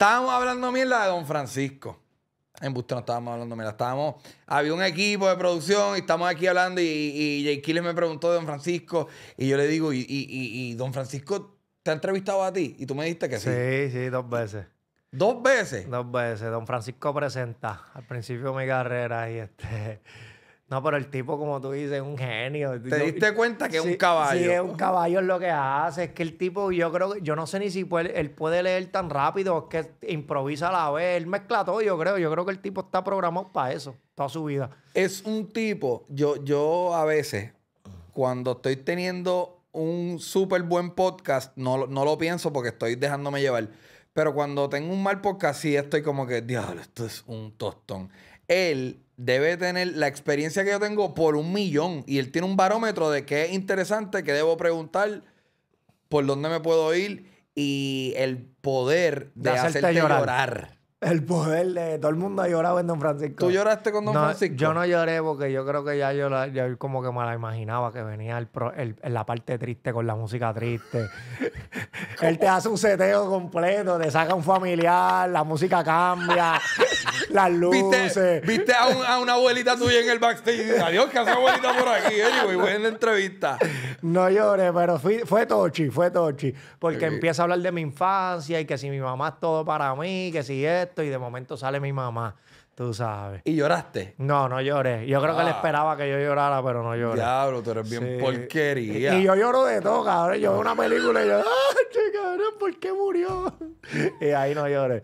Estábamos hablando mierda de Don Francisco. En Busto no estábamos hablando mierda. Estábamos, había un equipo de producción y estamos aquí hablando y, y Jay me preguntó de Don Francisco y yo le digo, ¿y, Don Francisco te ha entrevistado a ti? Y tú me dijiste que sí. Sí, sí, dos veces. ¿Dos veces? Dos veces. Don Francisco presenta al principio mi carrera y este... No, pero el tipo, como tú dices, es un genio. ¿Te diste cuenta que es un caballo? Sí, es un caballo lo que hace. Es que el tipo, yo creo que, yo no sé ni si él puede leer tan rápido, es que improvisa a la vez. Él mezcla todo, yo creo. Yo creo que el tipo está programado para eso, toda su vida. Es un tipo, yo, yo a veces, cuando estoy teniendo un súper buen podcast, no, no lo pienso porque estoy dejándome llevar. Pero cuando tengo un mal podcast, sí estoy como que, diablo, esto es un tostón. Él debe tener la experiencia que yo tengo por un millón. Y él tiene un barómetro de qué es interesante, qué debo preguntar, por dónde me puedo ir y el poder de, de hacerte, llorar. El poder de todo el mundo ha llorado en Don Francisco. ¿Tú lloraste con Don Francisco? Yo no lloré porque yo creo que ya yo, como que me la imaginaba que venía en la parte triste con la música triste. Él te hace un seteo completo, te saca un familiar, la música cambia, las luces. ¿Viste, viste a, una abuelita tuya en el backstage? Adiós, que hace abuelita por aquí, anyway, eh, voy en entrevista. No lloré, pero fue tochi, fue tochi. Porque empieza a hablar de mi infancia y que si mi mamá es todo para mí, que si es y de momento sale mi mamá, tú sabes. ¿Y lloraste? No, no lloré. Yo creo que le ah. esperaba que yo llorara, pero no lloré. Diablo, tú eres bien porquería. Y, yo lloro de todo, cabrón. Yo veo una película y yo, ay, cabrón! ¿Por qué murió? y ahí no lloré.